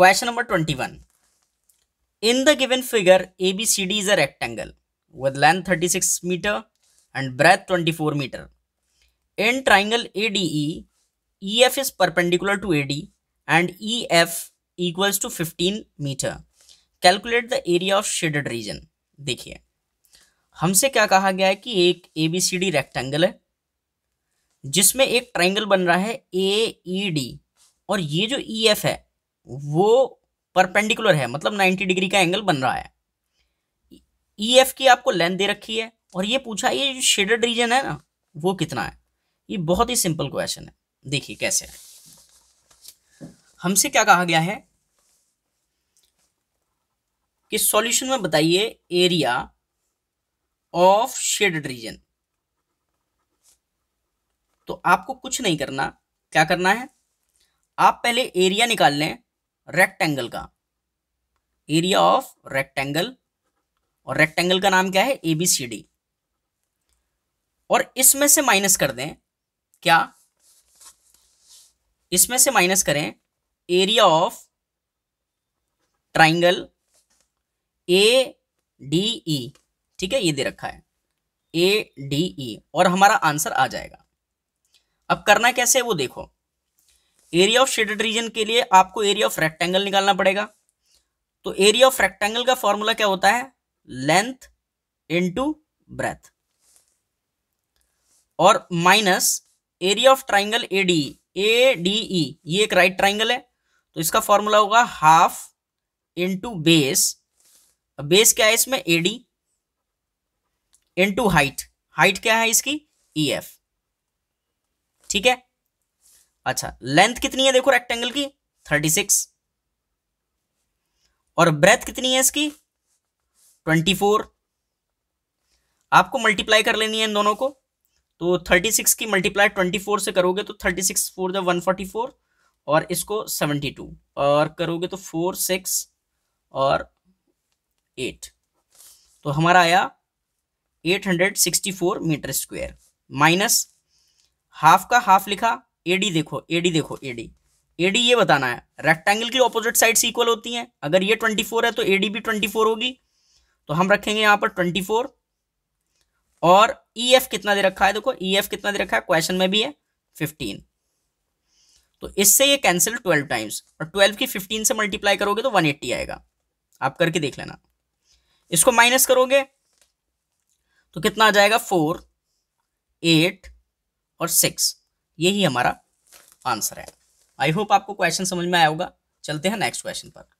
Question number 21. In the given figure, ABCD is a rectangle with length 36 meter and breadth 24 meter. In triangle ADE, EF is perpendicular to AD and EF equals to 15 meter. Calculate the area of shaded region. देखिए हमसे क्या कहा गया है कि एक A B C D rectangle है जिसमें एक ट्राइंगल बन रहा है ए ई डी और ये जो ई एफ है वो परपेंडिकुलर है मतलब 90 डिग्री का एंगल बन रहा है ई e एफ की आपको लेंथ दे रखी है और ये पूछा ये जो शेडेड रीजन है ना वो कितना है ये बहुत ही सिंपल क्वेश्चन है देखिए कैसे है हमसे क्या कहा गया है कि सॉल्यूशन में बताइए एरिया ऑफ शेडेड रीजन तो आपको कुछ नहीं करना क्या करना है आप पहले एरिया निकाल लें रेक्टेंगल का एरिया ऑफ रेक्टेंगल और रेक्टेंगल का नाम क्या है ए बी सी डी और इसमें से माइनस कर दें क्या इसमें से माइनस करें area of triangle A D E ठीक है ये दे रखा है ए डी ई और हमारा आंसर आ जाएगा अब करना कैसे है वो देखो एरिया ऑफ शेडेड रीजन के लिए आपको एरिया ऑफ रेक्टेंगल निकालना पड़ेगा तो एरिया ऑफ रेक्टेंगल का फॉर्मूला क्या होता है लेंथ इनटू ब्रेथ और minus area of triangle A D A D E ये एक राइट right ट्राइंगल है तो इसका फॉर्मूला होगा हाफ इंटू बेस बेस क्या है इसमें A D into height height क्या है इसकी ई e एफ ठीक है अच्छा लेंथ कितनी है देखो रेक्टेंगल की थर्टी सिक्स और ब्रेथ कितनी है इसकी ट्वेंटी फोर आपको मल्टीप्लाई कर लेनी है इन दोनों को तो थर्टी सिक्स की मल्टीप्लाई ट्वेंटी फोर से करोगे तो थर्टी सिक्स फोर जब वन फोर्टी फोर और इसको सेवेंटी टू और करोगे तो फोर सिक्स और एट तो हमारा आया eight hundred sixty four metre square minus half का हाफ लिखा एडी देखो एडी देखो एडी एडी ये बताना है रेक्टेंगल की ऑपोजिट साइड्स इक्वल होती हैं अगर ये ट्वेंटी फोर है तो एडी भी ट्वेंटी फोर होगी तो हम रखेंगे यहाँ पर ट्वेंटी फोर और ई e एफ कितना दे रखा है देखो ई e एफ कितना दे रखा है क्वेश्चन में भी है फिफ्टीन तो इससे ये कैंसिल ट्वेल्व टाइम्स और ट्वेल्व की फिफ्टीन से मल्टीप्लाई करोगे तो वन एट्टी आएगा आप करके देख लेना इसको माइनस करोगे तो कितना आ जाएगा फोर एट और सिक्स यही हमारा आंसर है आई होप आपको क्वेश्चन समझ में आया होगा चलते हैं नेक्स्ट क्वेश्चन पर